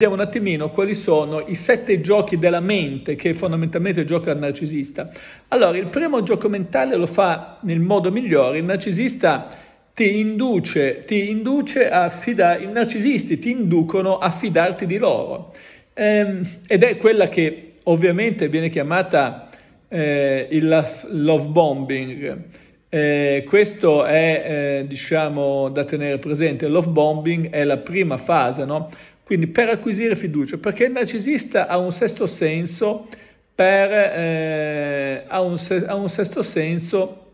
Vediamo un attimino quali sono i sette giochi della mente che fondamentalmente gioca il narcisista. Allora, il primo gioco mentale lo fa nel modo migliore, il narcisista ti induce, ti induce a fidare, i narcisisti ti inducono a fidarti di loro. Ehm, ed è quella che ovviamente viene chiamata eh, il love bombing. Eh, questo è eh, diciamo da tenere presente, il love bombing è la prima fase, no? Quindi per acquisire fiducia, perché il narcisista ha un sesto senso, per, eh, ha, un se- ha un sesto senso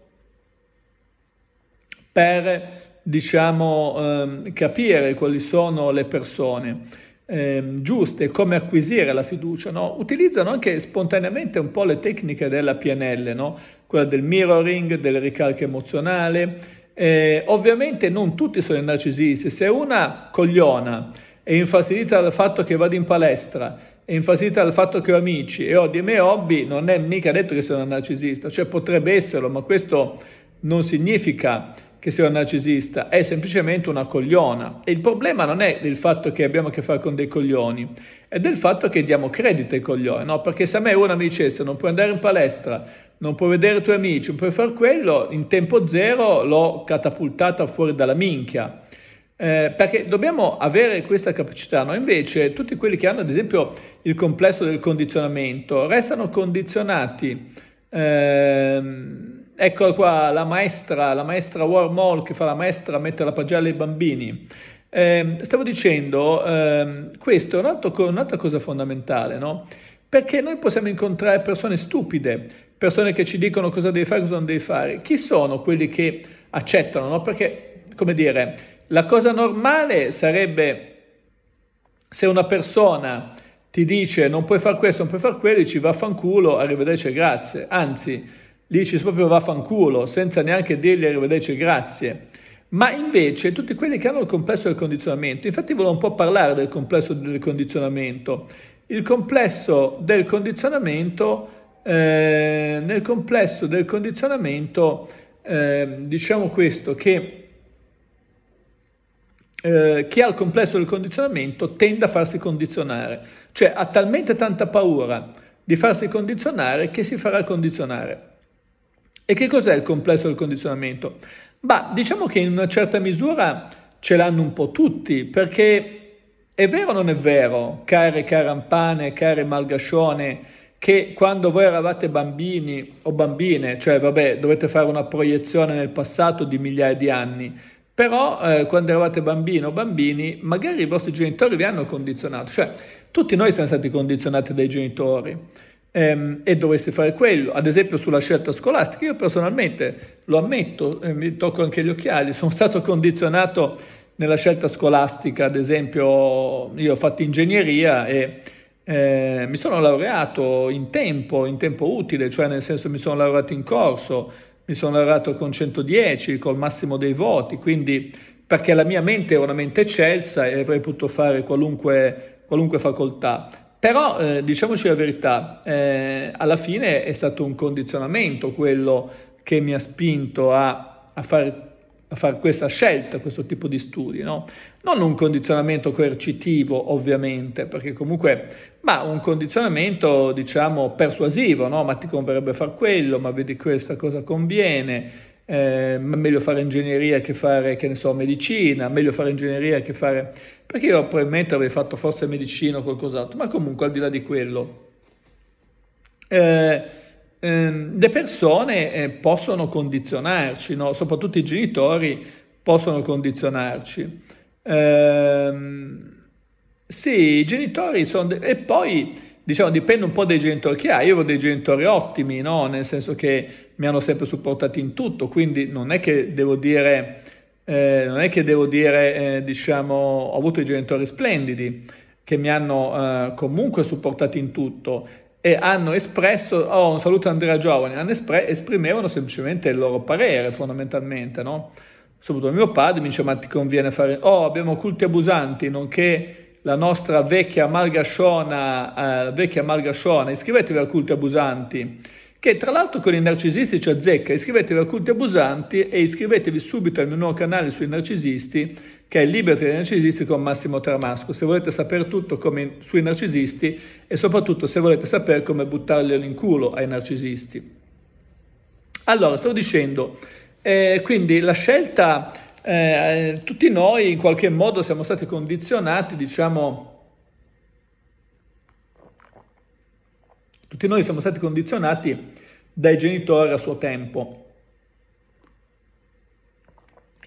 per diciamo, eh, capire quali sono le persone eh, giuste, come acquisire la fiducia. No? Utilizzano anche spontaneamente un po' le tecniche della PNL, no? quella del mirroring, del ricarico emozionale. Eh, ovviamente non tutti sono narcisisti, se una cogliona è infastidita dal fatto che vado in palestra, è infastidita dal fatto che ho amici e ho dei miei hobby, non è mica detto che sono un narcisista, cioè potrebbe esserlo, ma questo non significa che sia un narcisista, è semplicemente una cogliona. E il problema non è il fatto che abbiamo a che fare con dei coglioni, è del fatto che diamo credito ai coglioni, no? Perché se a me una mi dicesse non puoi andare in palestra, non puoi vedere i tuoi amici, non puoi fare quello, in tempo zero l'ho catapultata fuori dalla minchia. Eh, perché dobbiamo avere questa capacità, noi invece tutti quelli che hanno ad esempio il complesso del condizionamento restano condizionati. Eh, ecco qua la maestra, la maestra Warm Warmall che fa la maestra mette la pagella ai bambini. Eh, stavo dicendo, ehm, questo è un altro, un'altra cosa fondamentale, no? Perché noi possiamo incontrare persone stupide, persone che ci dicono cosa devi fare, cosa non devi fare. Chi sono quelli che accettano, no? Perché, come dire, la cosa normale sarebbe se una persona ti dice non puoi fare questo, non puoi fare quello, dici vaffanculo, arrivederci e grazie. Anzi, dici proprio vaffanculo, senza neanche dirgli arrivederci e grazie. Ma invece tutti quelli che hanno il complesso del condizionamento, infatti volevo un po' parlare del complesso del condizionamento. Il complesso del condizionamento, eh, nel complesso del condizionamento, eh, diciamo questo, che eh, chi ha il complesso del condizionamento tende a farsi condizionare, cioè ha talmente tanta paura di farsi condizionare che si farà condizionare. E che cos'è il complesso del condizionamento? Bah, diciamo che in una certa misura ce l'hanno un po' tutti, perché è vero o non è vero, care Carampane, care Malgascione, che quando voi eravate bambini o bambine, cioè vabbè, dovete fare una proiezione nel passato di migliaia di anni, però eh, quando eravate bambini o bambini, magari i vostri genitori vi hanno condizionato, cioè tutti noi siamo stati condizionati dai genitori ehm, e dovresti fare quello. Ad esempio sulla scelta scolastica, io personalmente lo ammetto, eh, mi tocco anche gli occhiali, sono stato condizionato nella scelta scolastica, ad esempio io ho fatto ingegneria e eh, mi sono laureato in tempo, in tempo utile, cioè nel senso mi sono laureato in corso, mi sono arrivato con 110, col massimo dei voti, quindi perché la mia mente è una mente eccelsa e avrei potuto fare qualunque, qualunque facoltà. Però eh, diciamoci la verità, eh, alla fine è stato un condizionamento quello che mi ha spinto a, a fare a fare questa scelta, questo tipo di studi, no? Non un condizionamento coercitivo, ovviamente, perché comunque, ma un condizionamento, diciamo, persuasivo, no? Ma ti converrebbe far quello, ma vedi questa cosa conviene, eh, meglio fare ingegneria che fare, che ne so, medicina, meglio fare ingegneria che fare... Perché io probabilmente avrei fatto forse medicina o qualcos'altro, ma comunque al di là di quello... Eh, Ehm, le persone eh, possono condizionarci, no? soprattutto i genitori possono condizionarci. Eh, sì, i genitori sono... De- e poi, diciamo, dipende un po' dai genitori che hai. Io ho dei genitori ottimi, no? nel senso che mi hanno sempre supportato in tutto, quindi non è che devo dire, eh, non è che devo dire, eh, diciamo, ho avuto dei genitori splendidi che mi hanno eh, comunque supportato in tutto e hanno espresso, oh un saluto Andrea Giovani, hanno espre, esprimevano semplicemente il loro parere fondamentalmente, no? Soprattutto mio padre mi dice ma ti conviene fare, oh abbiamo culti abusanti, nonché la nostra vecchia malgasciona, eh, vecchia malgasciona, iscrivetevi a culti abusanti che tra l'altro con i narcisisti ci azzecca, iscrivetevi a Culti Abusanti e iscrivetevi subito al mio nuovo canale sui narcisisti che è Liberty dei Narcisisti con Massimo Tramasco, se volete sapere tutto come, sui narcisisti e soprattutto se volete sapere come buttarglielo in culo ai narcisisti. Allora, stavo dicendo, eh, quindi la scelta, eh, tutti noi in qualche modo siamo stati condizionati, diciamo, tutti noi siamo stati condizionati dai genitori a suo tempo.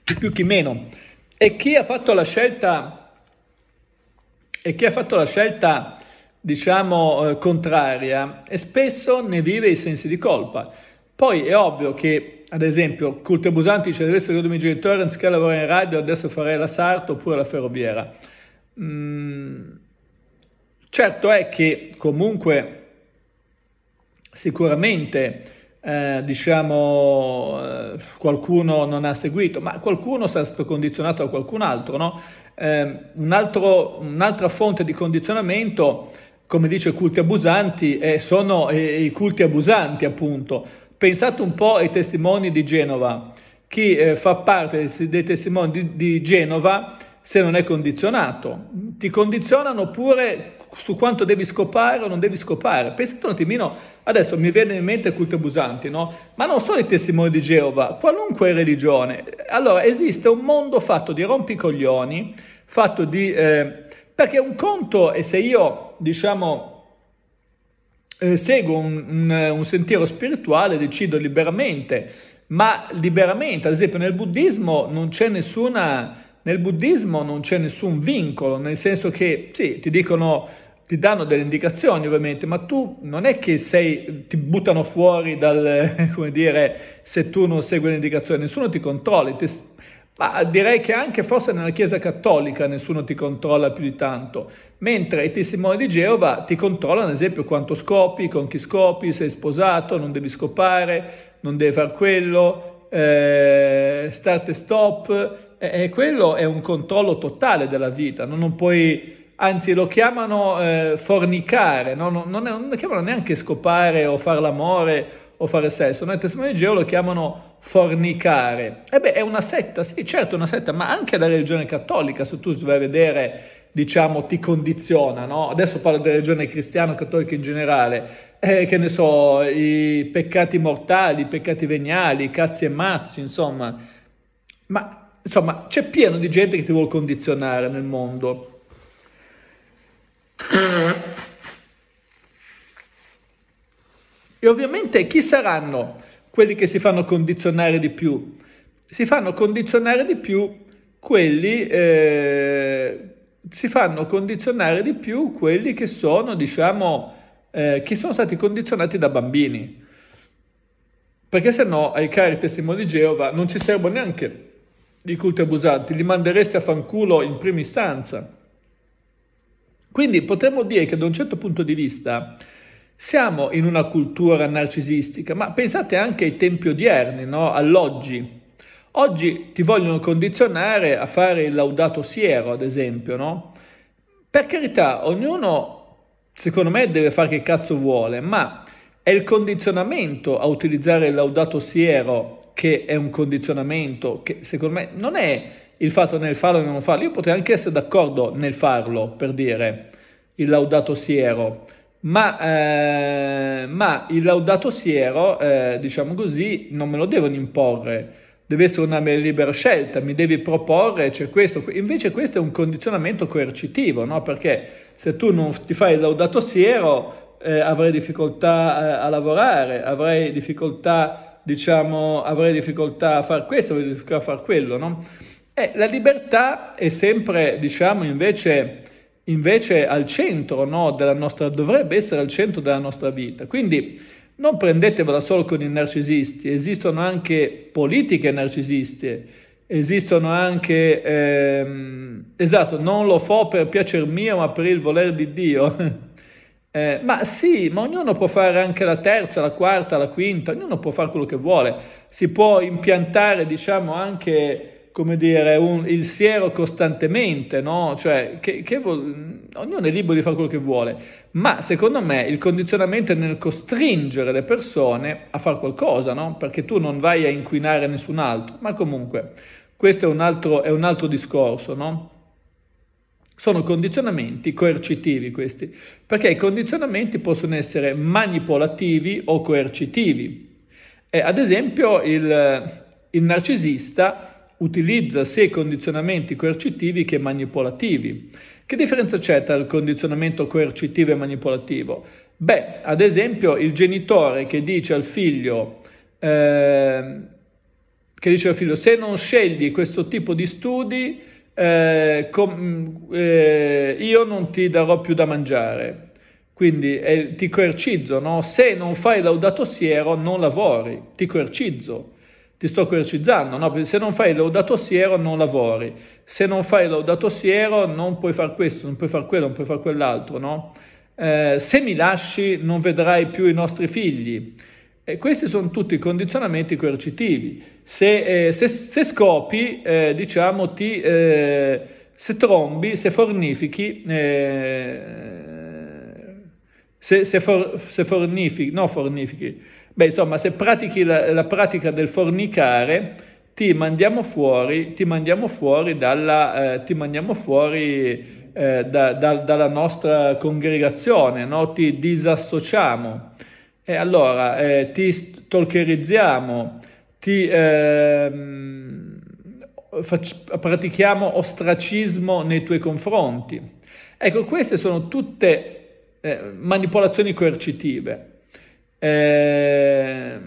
Chi più chi meno. E chi ha fatto la scelta, e chi ha fatto la scelta diciamo eh, contraria e spesso ne vive i sensi di colpa. Poi è ovvio che, ad esempio, Curte Busanti dice adesso essere i miei genitori, anziché lavorare in radio, adesso farei la sarto oppure la ferroviera. Mm, certo è che comunque sicuramente eh, diciamo, eh, qualcuno non ha seguito, ma qualcuno sarà stato condizionato da qualcun altro. No? Eh, un altro, un'altra fonte di condizionamento, come dice culti abusanti, eh, sono eh, i culti abusanti appunto. Pensate un po' ai testimoni di Genova. Chi eh, fa parte dei testimoni di, di Genova, se non è condizionato, ti condizionano pure su quanto devi scopare o non devi scopare. Pensate un attimino, adesso mi viene in mente il culto abusanti, no? Ma non solo i testimoni di Geova, qualunque religione. Allora, esiste un mondo fatto di rompicoglioni, fatto di... Eh, perché un conto è se io, diciamo... Eh, seguo un, un, un sentiero spirituale, decido liberamente, ma liberamente, ad esempio nel buddismo non c'è nessuna nel buddismo non c'è nessun vincolo, nel senso che sì, ti dicono ti danno delle indicazioni ovviamente, ma tu non è che sei, ti buttano fuori dal, come dire, se tu non segui le indicazioni, nessuno ti controlla, ti, ma direi che anche forse nella Chiesa Cattolica nessuno ti controlla più di tanto, mentre i testimoni di Geova ti controllano ad esempio quanto scopi, con chi scopi, sei sposato, non devi scopare, non devi fare quello, eh, start e stop, e, e quello è un controllo totale della vita, no? non puoi anzi lo chiamano eh, fornicare, no? non, non, non, lo chiamano neanche scopare o fare l'amore o fare sesso, no? i testimoni di Geo lo chiamano fornicare. E beh, è una setta, sì, certo è una setta, ma anche la religione cattolica, se tu vai a vedere, diciamo, ti condiziona, no? Adesso parlo della religione cristiano-cattolica in generale, eh, che ne so, i peccati mortali, i peccati veniali, i cazzi e mazzi, insomma. Ma insomma, c'è pieno di gente che ti vuole condizionare nel mondo. E ovviamente chi saranno quelli che si fanno condizionare di più? Si fanno condizionare di più quelli, eh, si fanno condizionare di più quelli che sono, diciamo, eh, che sono stati condizionati da bambini. Perché se no ai cari testimoni di Geova non ci servono neanche i culti abusanti, li manderesti a fanculo in prima istanza. Quindi potremmo dire che da un certo punto di vista siamo in una cultura narcisistica, ma pensate anche ai tempi odierni, no? all'oggi. Oggi ti vogliono condizionare a fare il laudato siero, ad esempio, no? Per carità, ognuno secondo me deve fare che cazzo vuole, ma è il condizionamento a utilizzare il laudato siero che è un condizionamento che secondo me non è il fatto nel farlo e non farlo. Io potrei anche essere d'accordo nel farlo, per dire, il laudato siero, ma, eh, ma il laudato siero, eh, diciamo così, non me lo devono imporre deve essere una libera scelta, mi devi proporre, c'è questo. Invece questo è un condizionamento coercitivo, no? perché se tu non ti fai il laudato siero eh, avrai difficoltà eh, a lavorare, avrai difficoltà, diciamo, avrai difficoltà a fare questo, avrai difficoltà a fare quello. No? E eh, la libertà è sempre, diciamo, invece, invece al centro no? della nostra, dovrebbe essere al centro della nostra vita. Quindi non prendetevela solo con i narcisisti, esistono anche politiche narcisiste, esistono anche... Ehm, esatto, non lo fo per piacer mio ma per il voler di Dio. eh, ma sì, ma ognuno può fare anche la terza, la quarta, la quinta, ognuno può fare quello che vuole. Si può impiantare, diciamo, anche come dire, un, il siero costantemente, no? Cioè, che, che vuol, ognuno è libero di fare quello che vuole, ma secondo me il condizionamento è nel costringere le persone a fare qualcosa, no? Perché tu non vai a inquinare nessun altro, ma comunque, questo è un altro, è un altro discorso, no? Sono condizionamenti coercitivi questi, perché i condizionamenti possono essere manipolativi o coercitivi. Eh, ad esempio, il, il narcisista utilizza sia condizionamenti coercitivi che manipolativi. Che differenza c'è tra il condizionamento coercitivo e manipolativo? Beh, ad esempio il genitore che dice al figlio, eh, che dice al figlio se non scegli questo tipo di studi, eh, com, eh, io non ti darò più da mangiare. Quindi eh, ti coercizzo, no? se non fai laudato siero non lavori, ti coercizzo ti sto coercizzando, no? se non fai laudato siero non lavori, se non fai laudato siero non puoi fare questo, non puoi fare quello, non puoi fare quell'altro, no? Eh, se mi lasci non vedrai più i nostri figli. E questi sono tutti condizionamenti coercitivi. Se, eh, se, se scopi, eh, diciamo, ti, eh, se trombi, se fornifichi, eh, se, se, for, se fornifichi, no fornifichi, Beh, insomma, se pratichi la, la pratica del fornicare, ti mandiamo fuori, ti mandiamo fuori, dalla, eh, ti mandiamo fuori eh, da, da, dalla nostra congregazione, no? ti disassociamo. E allora eh, ti stalkerizziamo, ti, ehm, fac- pratichiamo ostracismo nei tuoi confronti. Ecco, queste sono tutte eh, manipolazioni coercitive. Eh,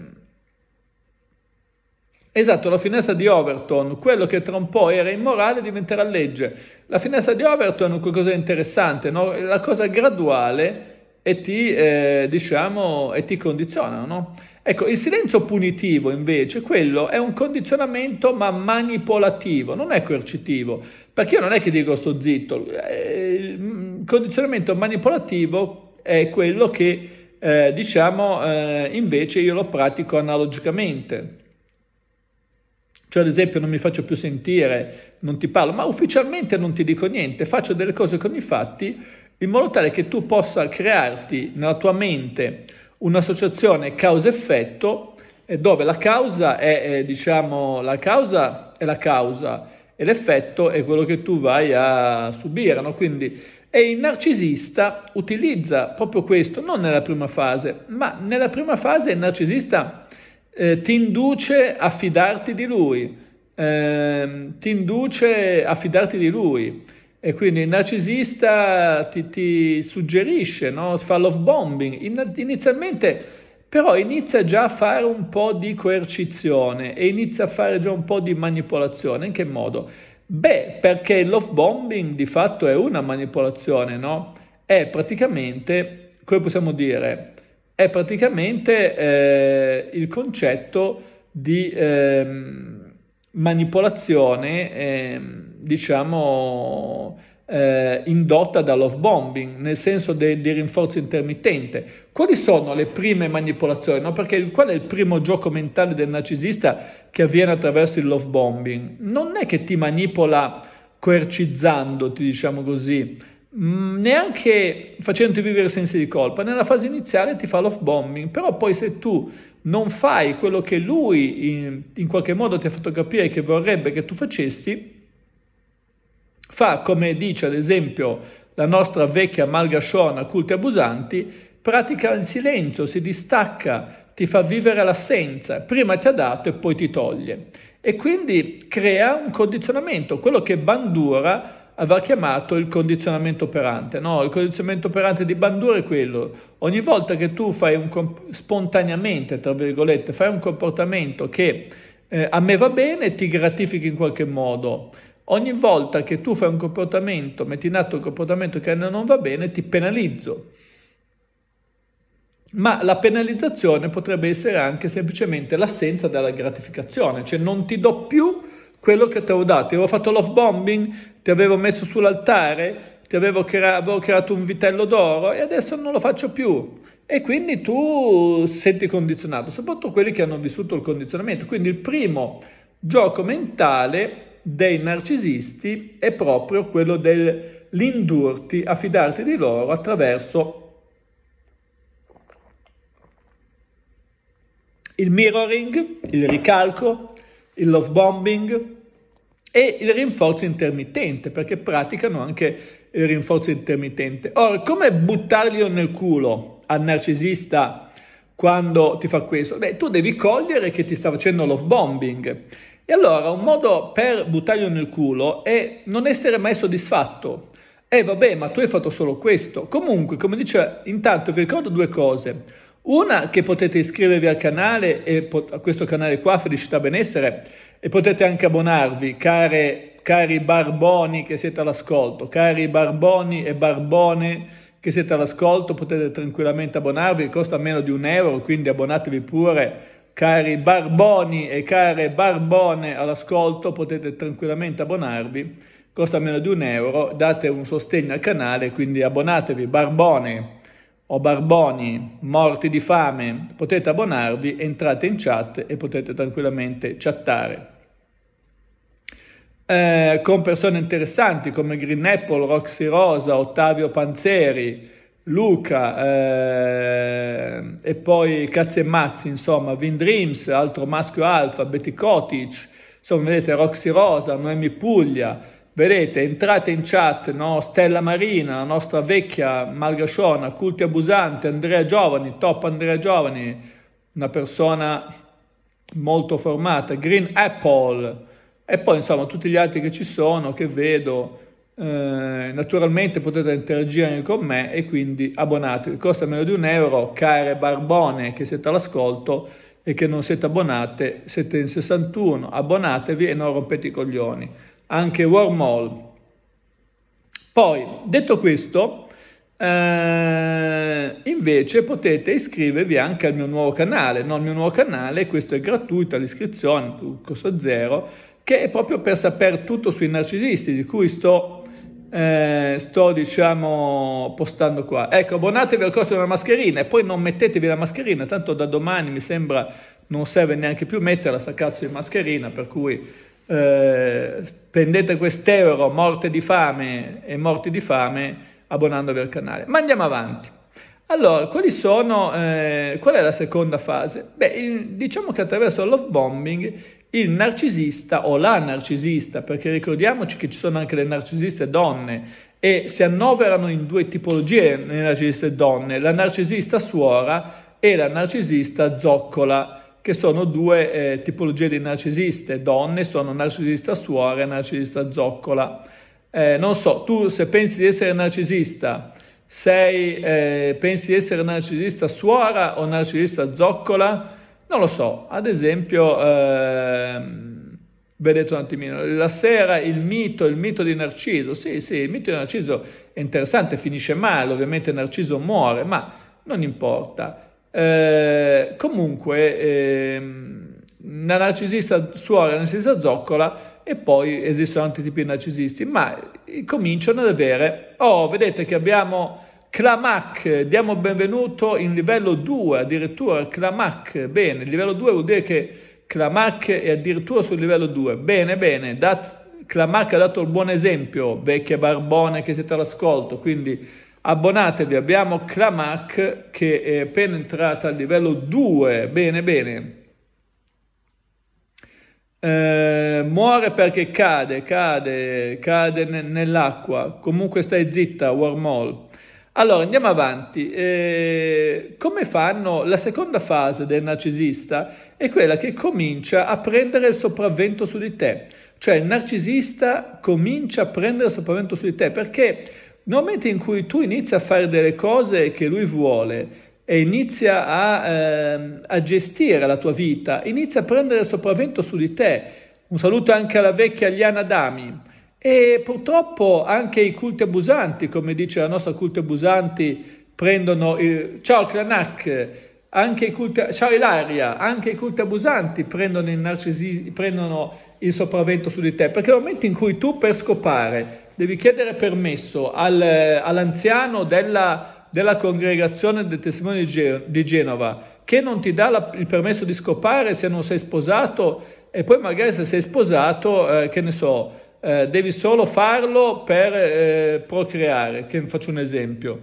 Esatto, la finestra di Overton, quello che tra un po' era immorale diventerà legge. La finestra di Overton è qualcosa di interessante, no? la cosa graduale e ti, eh, diciamo, e ti condizionano. No? Ecco, il silenzio punitivo invece, quello è un condizionamento ma manipolativo, non è coercitivo, perché io non è che dico sto zitto, eh, il mm, condizionamento manipolativo è quello che eh, diciamo eh, invece io lo pratico analogicamente. Cioè ad esempio non mi faccio più sentire, non ti parlo, ma ufficialmente non ti dico niente, faccio delle cose con i fatti in modo tale che tu possa crearti nella tua mente un'associazione causa-effetto eh, dove la causa è, eh, diciamo, la causa è la causa e l'effetto è quello che tu vai a subire, no? Quindi e il narcisista utilizza proprio questo, non nella prima fase, ma nella prima fase il narcisista eh, ti induce a fidarti di lui, eh, ti induce a fidarti di lui. E quindi il narcisista ti, ti suggerisce, no? fa love bombing. Inizialmente però inizia già a fare un po' di coercizione e inizia a fare già un po' di manipolazione. In che modo? Beh, perché il love bombing di fatto è una manipolazione, no? È praticamente, come possiamo dire, è praticamente eh, il concetto di eh, manipolazione, eh, diciamo, eh, indotta dall'off bombing, nel senso del de rinforzo intermittente. Quali sono le prime manipolazioni? No? Perché qual è il primo gioco mentale del narcisista che avviene attraverso il love bombing? Non è che ti manipola coercizzandoti, diciamo così, mm, neanche facendoti vivere sensi di colpa. Nella fase iniziale ti fa l'off bombing, però poi se tu non fai quello che lui in, in qualche modo ti ha fatto capire che vorrebbe che tu facessi, Fa come dice ad esempio la nostra vecchia Malgashona, culti abusanti, pratica in silenzio, si distacca, ti fa vivere l'assenza, prima ti ha dato e poi ti toglie. E quindi crea un condizionamento, quello che Bandura aveva chiamato il condizionamento operante. No, il condizionamento operante di Bandura è quello. Ogni volta che tu fai un comp- spontaneamente, tra virgolette, fai un comportamento che eh, a me va bene, ti gratifichi in qualche modo ogni volta che tu fai un comportamento, metti in atto un comportamento che non va bene, ti penalizzo. Ma la penalizzazione potrebbe essere anche semplicemente l'assenza della gratificazione, cioè non ti do più quello che ti avevo dato. Ti avevo fatto l'off bombing, ti avevo messo sull'altare, ti avevo, crea- avevo creato un vitello d'oro e adesso non lo faccio più. E quindi tu senti condizionato, soprattutto quelli che hanno vissuto il condizionamento. Quindi il primo gioco mentale dei narcisisti è proprio quello dell'indurti a fidarti di loro attraverso il mirroring, il ricalco, il love bombing e il rinforzo intermittente, perché praticano anche il rinforzo intermittente. Ora, come buttarglielo nel culo al narcisista quando ti fa questo? Beh, tu devi cogliere che ti sta facendo love bombing e allora un modo per buttarglielo nel culo è non essere mai soddisfatto. Eh vabbè, ma tu hai fatto solo questo. Comunque, come dice, intanto vi ricordo due cose. Una, che potete iscrivervi al canale, e a questo canale qua, Felicità Benessere, e potete anche abbonarvi, care, cari barboni che siete all'ascolto, cari barboni e barbone che siete all'ascolto, potete tranquillamente abbonarvi, costa meno di un euro, quindi abbonatevi pure Cari Barboni e care Barbone all'ascolto potete tranquillamente abbonarvi, costa meno di un euro, date un sostegno al canale, quindi abbonatevi Barbone o Barboni, morti di fame, potete abbonarvi, entrate in chat e potete tranquillamente chattare. Eh, con persone interessanti come Green Apple, Roxy Rosa, Ottavio Panzeri, Luca eh, e poi cazzi e mazzi, insomma, Vin Dreams, altro maschio alfa, Betty Kotic, insomma, vedete Roxy Rosa, Noemi Puglia, vedete, entrate in chat, no? Stella Marina, la nostra vecchia malgasciona, culti abusante, Andrea Giovani, top Andrea Giovani, una persona molto formata, Green Apple, e poi insomma tutti gli altri che ci sono, che vedo, eh, naturalmente potete interagire con me e quindi abbonatevi. Costa meno di un euro, care barbone che siete all'ascolto e che non siete abbonate, siete in 61, abbonatevi e non rompete i coglioni. Anche Wormhole. Poi, detto questo, eh, invece potete iscrivervi anche al mio nuovo canale, no? Il mio nuovo canale, questo è gratuito, l'iscrizione, costa zero, che è proprio per sapere tutto sui narcisisti, di cui sto eh, sto diciamo postando qua. Ecco, abbonatevi al corso della mascherina e poi non mettetevi la mascherina, tanto da domani mi sembra non serve neanche più metterla sta cazzo di mascherina, per cui eh, prendete quest'euro morte di fame e morti di fame abbonandovi al canale. Ma andiamo avanti. Allora, quali sono, eh, qual è la seconda fase? Beh, diciamo che attraverso il love bombing il narcisista o la narcisista, perché ricordiamoci che ci sono anche le narcisiste donne e si annoverano in due tipologie le narcisiste donne, la narcisista suora e la narcisista zoccola, che sono due eh, tipologie di narcisiste, donne sono narcisista suora e narcisista zoccola. Eh, non so, tu se pensi di essere narcisista, sei, eh, pensi di essere narcisista suora o narcisista zoccola? Non lo so, ad esempio, ehm, vedete un attimino, la sera il mito, il mito di Narciso, sì sì, il mito di Narciso è interessante, finisce male, ovviamente Narciso muore, ma non importa. Eh, comunque, ehm, la narcisista suora, la narcisista zoccola, e poi esistono altri tipi di narcisisti, ma cominciano ad avere, oh, vedete che abbiamo Clamac, diamo benvenuto in livello 2, addirittura Clamac, bene, il livello 2 vuol dire che Clamac è addirittura sul livello 2, bene, bene, dat, Klamak ha dato il buon esempio, vecchia barbone che siete all'ascolto, quindi abbonatevi, abbiamo Clamac che è appena entrata al livello 2, bene, bene. Eh, muore perché cade, cade, cade nell'acqua. Comunque stai zitta, Warmall. Allora andiamo avanti. Eh, come fanno? La seconda fase del narcisista è quella che comincia a prendere il sopravvento su di te. Cioè il narcisista comincia a prendere il sopravvento su di te perché nel momento in cui tu inizi a fare delle cose che lui vuole e inizia a, ehm, a gestire la tua vita, inizia a prendere il sopravvento su di te. Un saluto anche alla vecchia Liana Dami. E purtroppo anche i culti abusanti, come dice la nostra culti abusanti, prendono il... Ciao Clanac, anche i culti... Ciao Ilaria, anche i culti abusanti prendono il, narcisi... prendono il sopravvento su di te, perché nel momento in cui tu per scopare devi chiedere permesso al, all'anziano della, della congregazione del testimoni di Genova, che non ti dà la, il permesso di scopare se non sei sposato, e poi magari se sei sposato, eh, che ne so eh, devi solo farlo per eh, procreare, che faccio un esempio.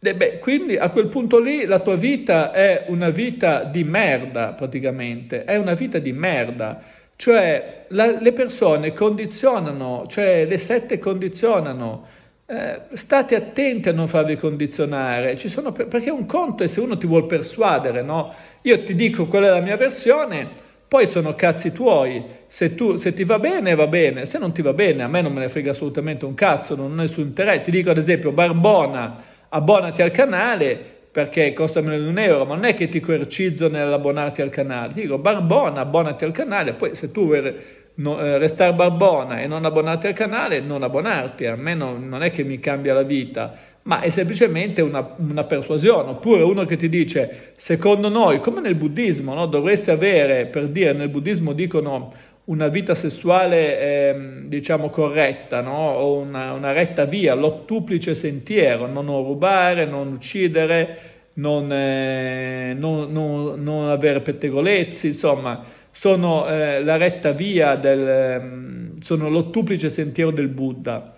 E beh, quindi a quel punto lì la tua vita è una vita di merda praticamente, è una vita di merda, cioè la, le persone condizionano, cioè le sette condizionano, eh, state attenti a non farvi condizionare, sono, perché un conto è se uno ti vuol persuadere, no? Io ti dico qual è la mia versione, poi sono cazzi tuoi, se, tu, se, ti va bene va bene, se non ti va bene a me non me ne frega assolutamente un cazzo, non ho nessun interesse. Ti dico ad esempio Barbona, abbonati al canale perché costa meno di un euro, ma non è che ti coercizzo nell'abbonarti al canale. Ti dico Barbona, abbonati al canale, poi se tu vuoi no, eh, restare Barbona e non abbonarti al canale, non abbonarti, a me non, non è che mi cambia la vita ma è semplicemente una, una, persuasione, oppure uno che ti dice, secondo noi, come nel buddismo, no? dovresti avere, per dire, nel buddismo dicono una vita sessuale eh, diciamo corretta no? o una, una, retta via, l'ottuplice sentiero, non rubare, non uccidere, non, eh, non, non, non avere pettegolezzi, insomma sono eh, la retta via, del, ehm, sono l'ottuplice sentiero del Buddha.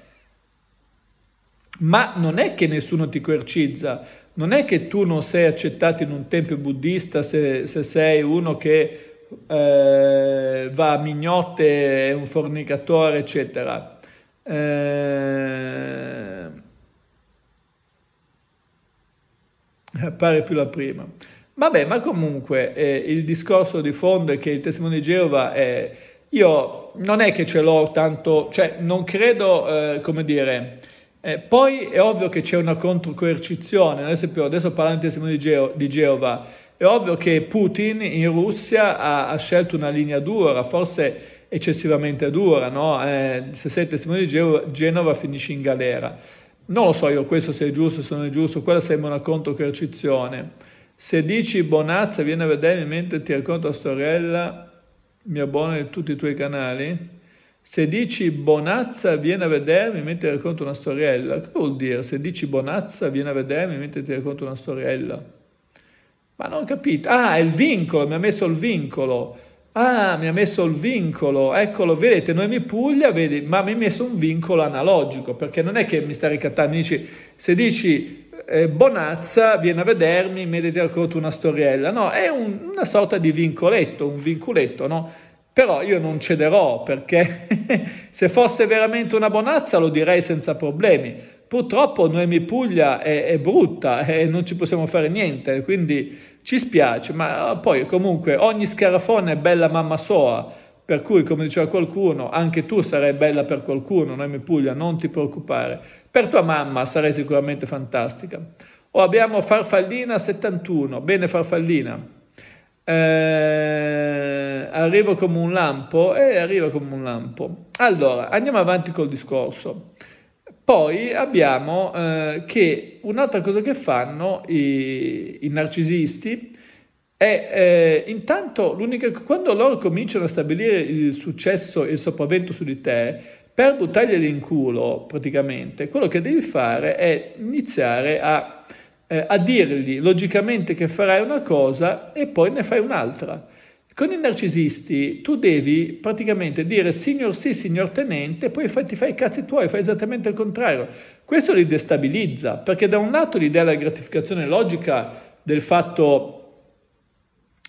Ma non è che nessuno ti coercizza, non è che tu non sei accettato in un tempio buddista se, se sei uno che eh, va a mignotte, è un fornicatore, eccetera. Eh, pare più la prima. Vabbè, ma comunque eh, il discorso di fondo è che il testimone di Geova è... Io non è che ce l'ho tanto, cioè non credo, eh, come dire eh, poi è ovvio che c'è una controcoercizione, ad esempio adesso parlando di testimoni Geo, di Geova, è ovvio che Putin in Russia ha, ha scelto una linea dura, forse eccessivamente dura, no? eh, se sei testimone di Geo, Genova finisci in galera. Non lo so io questo se è giusto, se non è giusto, quella sembra una controcoercizione. Se dici Bonazza, vieni a vedermi mentre ti racconto la storiella, mi abbono a tutti i tuoi canali. Se dici bonazza viene a vedermi mentre ti racconto una storiella, che vuol dire? Se dici bonazza viene a vedermi mentre ti racconto una storiella. Ma non ho capito. Ah, è il vincolo, mi ha messo il vincolo. Ah, mi ha messo il vincolo, eccolo, vedete, Noemi Puglia, vedi, ma mi ha messo un vincolo analogico, perché non è che mi sta ricattando, mi dici, se dici eh, Bonazza, viene a vedermi, mi avete raccontato una storiella, no, è un, una sorta di vincoletto, un vinculetto, no? però io non cederò perché se fosse veramente una bonazza lo direi senza problemi. Purtroppo Noemi Puglia è, è, brutta e non ci possiamo fare niente, quindi ci spiace, ma eh, poi comunque ogni scarafone è bella mamma sua, per cui come diceva qualcuno, anche tu sarai bella per qualcuno, Noemi Puglia, non ti preoccupare, per tua mamma sarai sicuramente fantastica. O abbiamo Farfallina 71, bene Farfallina, eh, arrivo come un lampo e arriva come un lampo. Allora, andiamo avanti col discorso. Poi abbiamo eh, che un'altra cosa che fanno i, i narcisisti è eh, intanto l'unica, quando loro cominciano a stabilire il successo e il sopravvento su di te, per buttarglieli in culo praticamente, quello che devi fare è iniziare a eh, a dirgli logicamente che farai una cosa e poi ne fai un'altra. Con i narcisisti tu devi praticamente dire signor sì, signor tenente, poi fai, ti fai i cazzi tuoi, fai esattamente il contrario. Questo li destabilizza, perché da un lato gli dà la gratificazione logica del fatto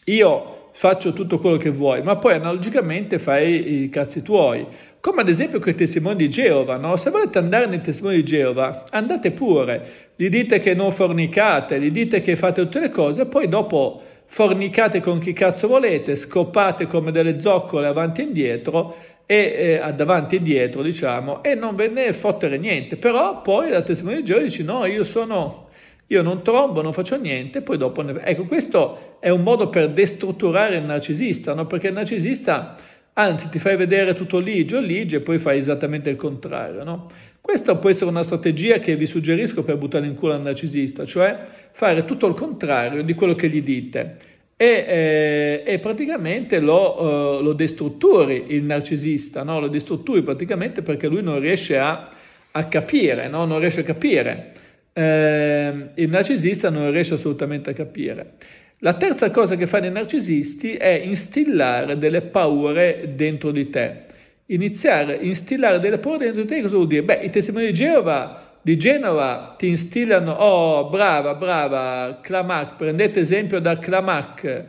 io faccio tutto quello che vuoi, ma poi analogicamente fai i cazzi tuoi. Come ad esempio con i testimoni di Geova, no? Se volete andare nei testimoni di Geova, andate pure, gli dite che non fornicate, gli dite che fate tutte le cose, poi dopo fornicate con chi cazzo volete, scopate come delle zoccole avanti e indietro e eh, davanti e dietro, diciamo, e non ve ne fottere niente. Però poi la testimonianza di Geova dice no, io sono io non trombo, non faccio niente, poi dopo... Ne... Ecco, questo è un modo per destrutturare il narcisista, no? perché il narcisista, anzi, ti fai vedere tutto ligio, ligio e poi fai esattamente il contrario. No? Questa può essere una strategia che vi suggerisco per buttare in culo al narcisista, cioè fare tutto il contrario di quello che gli dite. E, eh, e praticamente lo, eh, lo, destrutturi il narcisista, no? lo destrutturi praticamente perché lui non riesce a, a capire, non riesce a capire eh, il narcisista non riesce assolutamente a capire. La terza cosa che fanno i narcisisti è instillare delle paure dentro di te. Iniziare a instillare delle paure dentro di te cosa vuol dire? Beh, i testimoni di Geova, di Genova ti instillano, oh brava, brava, Clamac, prendete esempio da Clamac,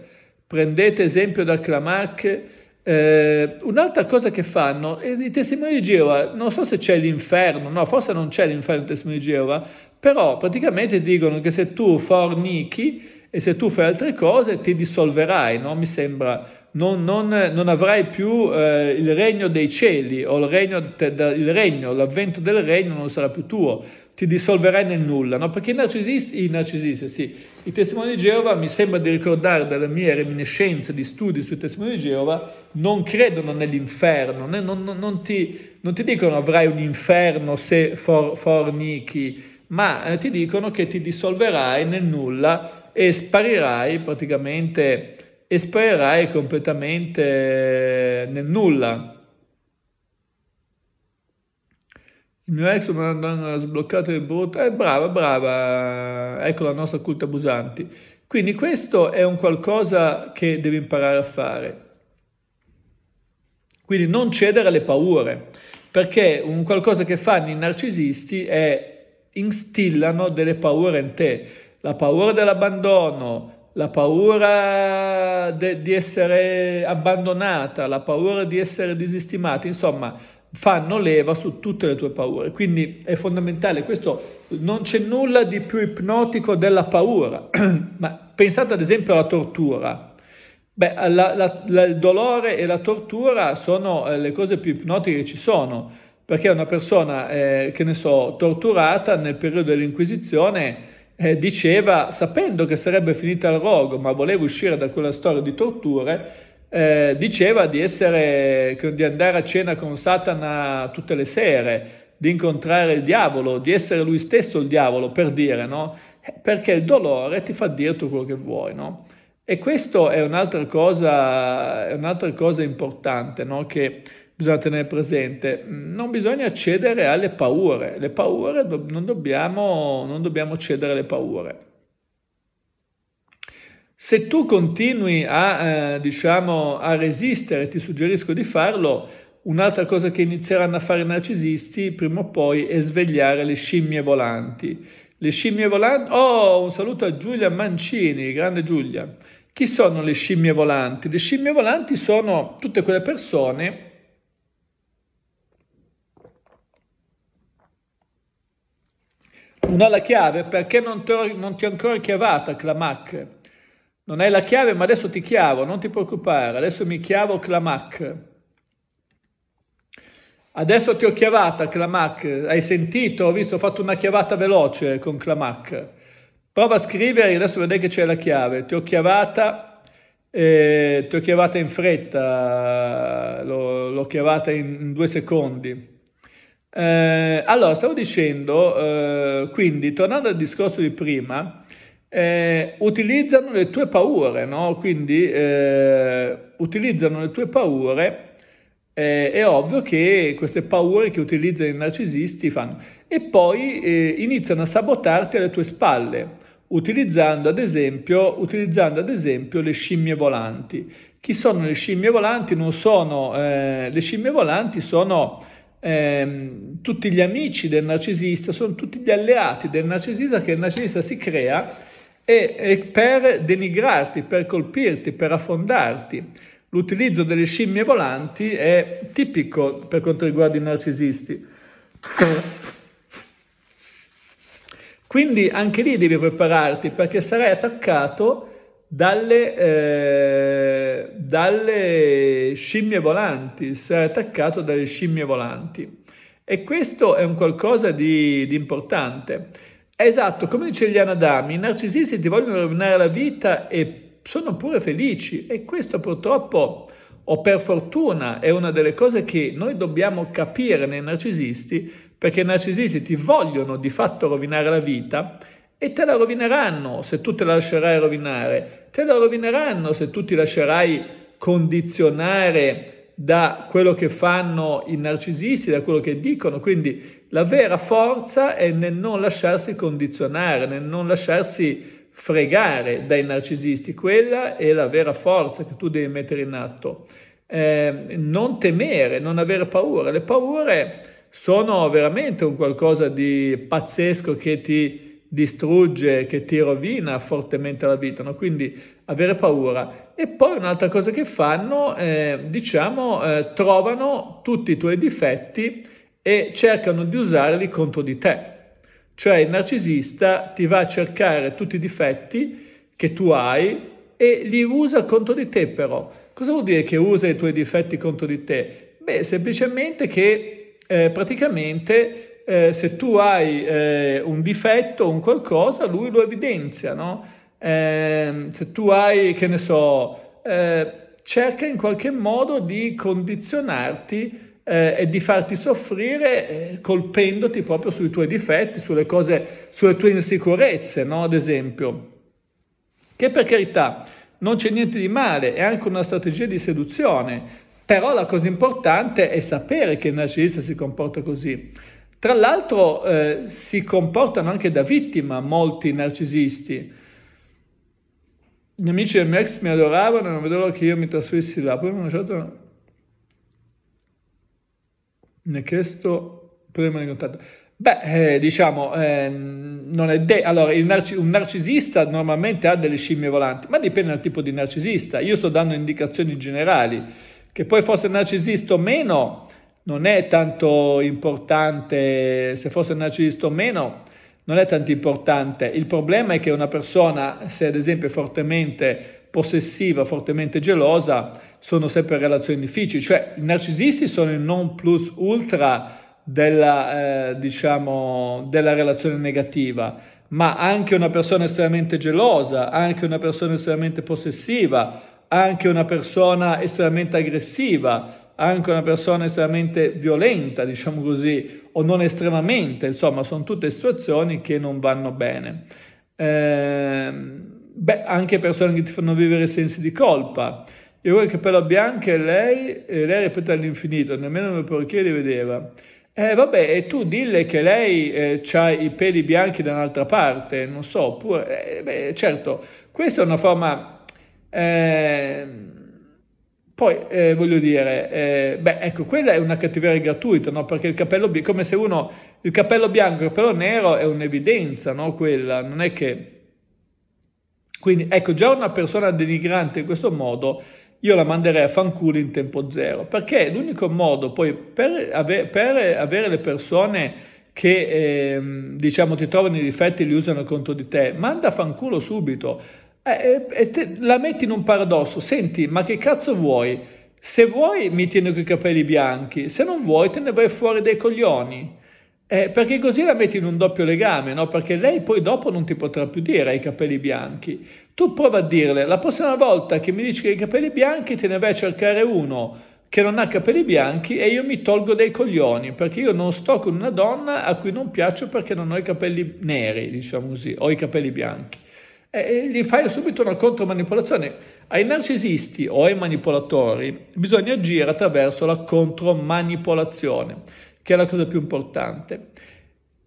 prendete esempio da Clamac. Eh, un'altra cosa che fanno, i testimoni di Geova, non so se c'è l'inferno, no, forse non c'è l'inferno dei testimoni di Geova, però praticamente dicono che se tu fornichi e se tu fai altre cose ti dissolverai, no? mi sembra, non, non, non avrai più eh, il regno dei cieli o il regno, il regno, l'avvento del regno non sarà più tuo, ti dissolverai nel nulla, no? perché i narcisisti, i narcisisti, sì, i testimoni di Geova, mi sembra di ricordare dalle mie reminiscenze di studi sui testimoni di Geova, non credono nell'inferno, né, non, non, ti, non, ti, dicono avrai un inferno se for, fornichi, ma eh, ti dicono che ti dissolverai nel nulla e sparirai praticamente, e sparirai completamente eh, nel nulla. Il mio ex mi ha sbloccato il brutto, eh, brava, brava, ecco la nostra culta abusanti. Quindi questo è un qualcosa che devi imparare a fare. Quindi non cedere alle paure, perché un qualcosa che fanno i narcisisti è instillano delle paure in te, la paura dell'abbandono, la paura de, di essere abbandonata, la paura di essere disestimata, insomma, fanno leva su tutte le tue paure. Quindi è fondamentale questo, non c'è nulla di più ipnotico della paura. Ma pensate ad esempio alla tortura. Beh, la, la, la, il dolore e la tortura sono eh, le cose più ipnotiche che ci sono perché una persona, eh, che ne so, torturata nel periodo dell'Inquisizione eh, diceva, sapendo che sarebbe finita al rogo, ma voleva uscire da quella storia di torture, eh, diceva di, essere, di andare a cena con Satana tutte le sere, di incontrare il diavolo, di essere lui stesso il diavolo, per dire, no? Eh, perché il dolore ti fa dire tutto quello che vuoi, no? E questo è un'altra cosa, è un'altra cosa importante, no? Che bisogna tenere presente, non bisogna cedere alle paure, le paure non dobbiamo, non dobbiamo cedere alle paure. Se tu continui a, eh, diciamo, a resistere, ti suggerisco di farlo, Un'altra cosa che inizieranno a fare i narcisisti prima o poi è svegliare le scimmie volanti. Le scimmie volanti. Oh, un saluto a Giulia Mancini, grande Giulia. Chi sono le scimmie volanti? Le scimmie volanti sono tutte quelle persone non ho la chiave perché non, non ti ho ancora chiavata, clamac. Non hai la chiave, ma adesso ti chiavo, non ti preoccupare, adesso mi chiavo, clamac. Adesso ti ho chiavata, clamac. Hai sentito? Ho visto, ho fatto una chiavata veloce con clamac. Prova a scrivere, adesso vedrai che c'è la chiave. Ti ho chiavata, eh, ti ho chiavata in fretta, l'ho chiavata in, in due secondi. Eh, allora, stavo dicendo, eh, quindi, tornando al discorso di prima, eh, utilizzano le tue paure, no? Quindi eh, utilizzano le tue paure eh, è ovvio che queste paure che utilizzano i narcisisti fanno. E poi eh, iniziano a sabotarti alle tue spalle, utilizzando ad, esempio, utilizzando ad esempio le scimmie volanti. Chi sono le scimmie volanti? Non sono... Eh, le scimmie volanti sono ehm, tutti gli amici del narcisista sono tutti gli alleati del narcisista che il narcisista si crea e, e per denigrarti, per colpirti, per affondarti. L'utilizzo delle scimmie volanti è tipico per quanto riguarda i narcisisti. Quindi anche lì devi prepararti perché sarai attaccato dalle, eh, dalle scimmie volanti, sarà attaccato dalle scimmie volanti. E questo è un qualcosa di, di importante. Esatto, come dice Liana Dami, i narcisisti ti vogliono rovinare la vita e sono pure felici e questo purtroppo o per fortuna è una delle cose che noi dobbiamo capire nei narcisisti perché i narcisisti ti vogliono di fatto rovinare la vita e te la rovineranno se tu te la lascerai rovinare, te la rovineranno se tu ti lascerai condizionare da quello che fanno i narcisisti, da quello che dicono. Quindi la vera forza è nel non lasciarsi condizionare, nel non lasciarsi fregare dai narcisisti. Quella è la vera forza che tu devi mettere in atto. Eh, non temere, non avere paura. Le paure sono veramente un qualcosa di pazzesco che ti distrugge, che ti rovina fortemente la vita, no? quindi avere paura. E poi un'altra cosa che fanno, eh, diciamo, eh, trovano tutti i tuoi difetti e cercano di usarli contro di te. Cioè il narcisista ti va a cercare tutti i difetti che tu hai e li usa contro di te però. Cosa vuol dire che usa i tuoi difetti contro di te? Beh, semplicemente che eh, praticamente eh, se tu hai eh, un difetto, un qualcosa, lui lo evidenzia, no? eh, se tu hai, che ne so, eh, cerca in qualche modo di condizionarti eh, e di farti soffrire eh, colpendoti proprio sui tuoi difetti, sulle cose, sulle tue insicurezze, no? Ad esempio. Che per carità, non c'è niente di male, è anche una strategia di seduzione, però la cosa importante è sapere che il narcisista si comporta così. Tra l'altro eh, si comportano anche da vittima molti narcisisti. Gli amici del mio ex mi adoravano, non vedevo che io mi trasferissi là. Poi mi hanno lasciato... Mi ha chiesto prima di contatto. Beh, eh, diciamo, eh, non è de- allora, narci- un narcisista normalmente ha delle scimmie volanti, ma dipende dal tipo di narcisista. Io sto dando indicazioni generali, che poi fosse narcisista o meno, non è tanto importante se fosse narcisista o meno, non è tanto importante. Il problema è che una persona, se ad esempio è fortemente possessiva, fortemente gelosa, sono sempre relazioni difficili. Cioè, i narcisisti sono il non plus ultra della, eh, diciamo, della relazione negativa, ma anche una persona estremamente gelosa, anche una persona estremamente possessiva, anche una persona estremamente aggressiva, anche una persona estremamente violenta, diciamo così, o non estremamente, insomma, sono tutte situazioni che non vanno bene. Eh, beh, anche persone che ti fanno vivere sensi di colpa. Io avevo il capello bianco e lei, e lei ripete all'infinito, nemmeno il mio portiere li vedeva. Eh vabbè, e tu dille che lei eh, ha i peli bianchi da un'altra parte, non so, oppure... Eh, beh, certo, questa è una forma... Eh, poi eh, voglio dire, eh, beh, ecco, quella è una cattiveria gratuita, no? Perché il capello bianco, come se uno, il capello bianco, il capello nero è un'evidenza, no? Quella, non è che... Quindi, ecco, già una persona denigrante in questo modo, io la manderei a fanculo in tempo zero, perché l'unico modo poi per, ave- per avere le persone che ehm, diciamo ti trovano i difetti e li usano contro di te, manda a fanculo subito, e, eh, eh, e te, la metti in un paradosso, senti, ma che cazzo vuoi? Se vuoi mi tieni con i capelli bianchi, se non vuoi te ne vai fuori dai coglioni. Eh, perché così la metti in un doppio legame, no? Perché lei poi dopo non ti potrà più dire hai i capelli bianchi. Tu prova a dirle, la prossima volta che mi dici che hai i capelli bianchi te ne vai a cercare uno che non ha capelli bianchi e io mi tolgo dai coglioni perché io non sto con una donna a cui non piaccio perché non ho i capelli neri, diciamo così, ho i capelli bianchi. Eh, e gli fai subito una contromanipolazione. Ai narcisisti o ai manipolatori bisogna agire attraverso la contromanipolazione, che è la cosa più importante.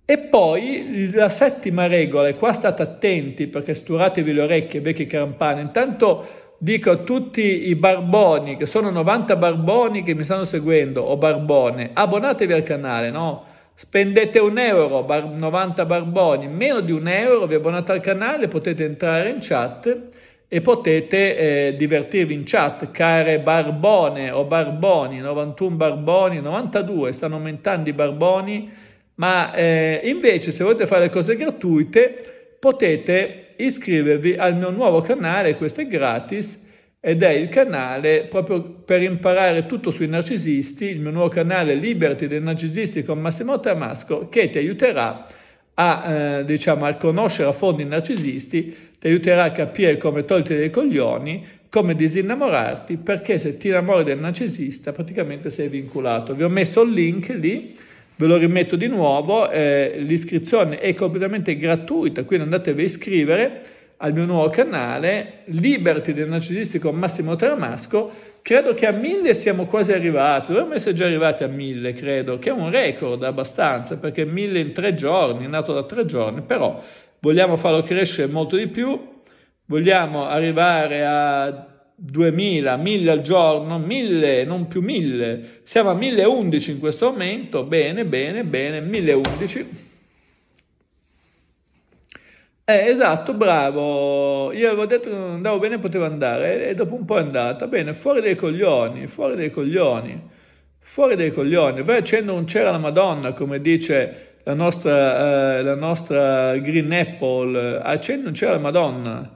E poi la settima regola, e qua state attenti perché sturatevi le orecchie, vecchie carampane, intanto dico a tutti i barboni, che sono 90 barboni che mi stanno seguendo, o barbone, abbonatevi al canale, no? Spendete un euro, bar, 90 barboni, meno di un euro, vi abbonate al canale, potete entrare in chat e potete eh, divertirvi in chat, care Barbone o Barboni, 91 Barboni, 92, stanno aumentando i Barboni, ma eh, invece se volete fare cose gratuite potete iscrivervi al mio nuovo canale, questo è gratis, ed è il canale proprio per imparare tutto sui narcisisti, il mio nuovo canale Liberty dei narcisisti con Massimo Tamasco che ti aiuterà a, eh, diciamo, a conoscere a fondo i narcisisti, ti aiuterà a capire come toglierti dei coglioni, come disinnamorarti, perché se ti innamori del narcisista praticamente sei vinculato. Vi ho messo il link lì, ve lo rimetto di nuovo, eh, l'iscrizione è completamente gratuita, quindi andatevi a iscrivere al mio nuovo canale, Liberty del narcisistico Massimo Tramasco, credo che a mille siamo quasi arrivati, dovremmo essere già arrivati a mille, credo, che è un record abbastanza, perché mille in tre giorni, è nato da tre giorni, però vogliamo farlo crescere molto di più, vogliamo arrivare a 2000, 1000 al giorno, 1000, non più 1000, siamo a 1011 in questo momento, bene, bene, bene, 1011. Eh, esatto, bravo. Io avevo detto che non andavo bene, poteva andare e dopo un po' è andata. Bene, fuori dai coglioni, fuori dai coglioni, fuori dai coglioni. Vai accendo un cera alla Madonna, come dice la nostra, eh, la nostra Green Apple. Accendo un cera alla Madonna.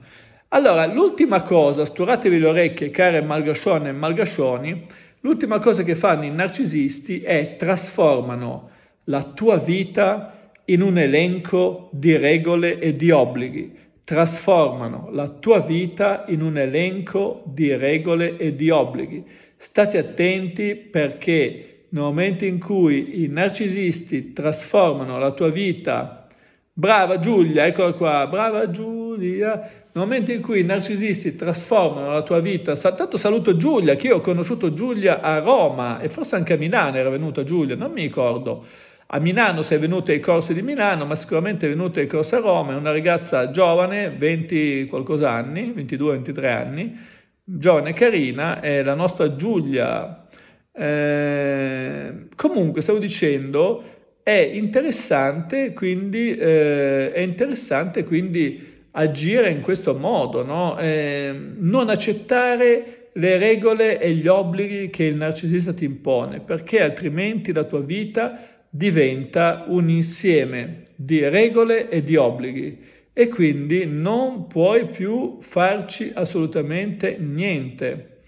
Allora, l'ultima cosa, sturatevi le orecchie, care malgascione e malgascioni, l'ultima cosa che fanno i narcisisti è trasformano la tua vita in un elenco di regole e di obblighi. Trasformano la tua vita in un elenco di regole e di obblighi. State attenti perché nel momento in cui i narcisisti trasformano la tua vita, brava Giulia, eccola qua, brava Giulia, nel momento in cui i narcisisti trasformano la tua vita, tanto saluto Giulia, che io ho conosciuto Giulia a Roma e forse anche a Milano era venuta Giulia, non mi ricordo a Milano, sei venuta ai corsi di Milano, ma sicuramente è venuta ai corsi a Roma, è una ragazza giovane, 20 qualcosa anni, 22-23 anni, giovane e carina, è la nostra Giulia. Eh, comunque, stavo dicendo, è interessante quindi, eh, è interessante quindi agire in questo modo, no? eh, non accettare le regole e gli obblighi che il narcisista ti impone, perché altrimenti la tua vita diventa un insieme di regole e di obblighi e quindi non puoi più farci assolutamente niente.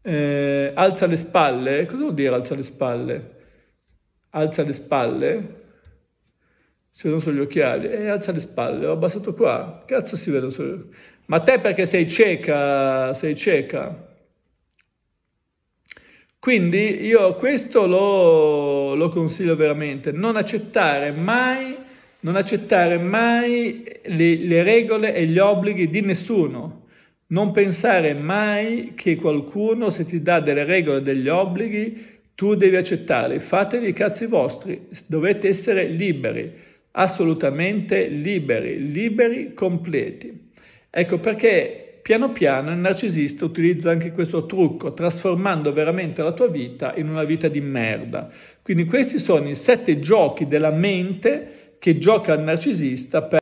Eh, alza le spalle, cosa vuol dire alza le spalle? Alza le spalle, si vedono solo gli occhiali, e eh, alza le spalle, ho abbassato qua, cazzo si vedono solo... Ma te perché sei cieca, sei cieca? Quindi io questo lo, lo consiglio veramente, non accettare mai, non accettare mai le, le regole e gli obblighi di nessuno. Non pensare mai che qualcuno se ti dà delle regole e degli obblighi tu devi accettarli, fatevi i cazzi vostri, dovete essere liberi, assolutamente liberi, liberi completi. Ecco perché piano piano il narcisista utilizza anche questo trucco, trasformando veramente la tua vita in una vita di merda. Quindi questi sono i sette giochi della mente che gioca il narcisista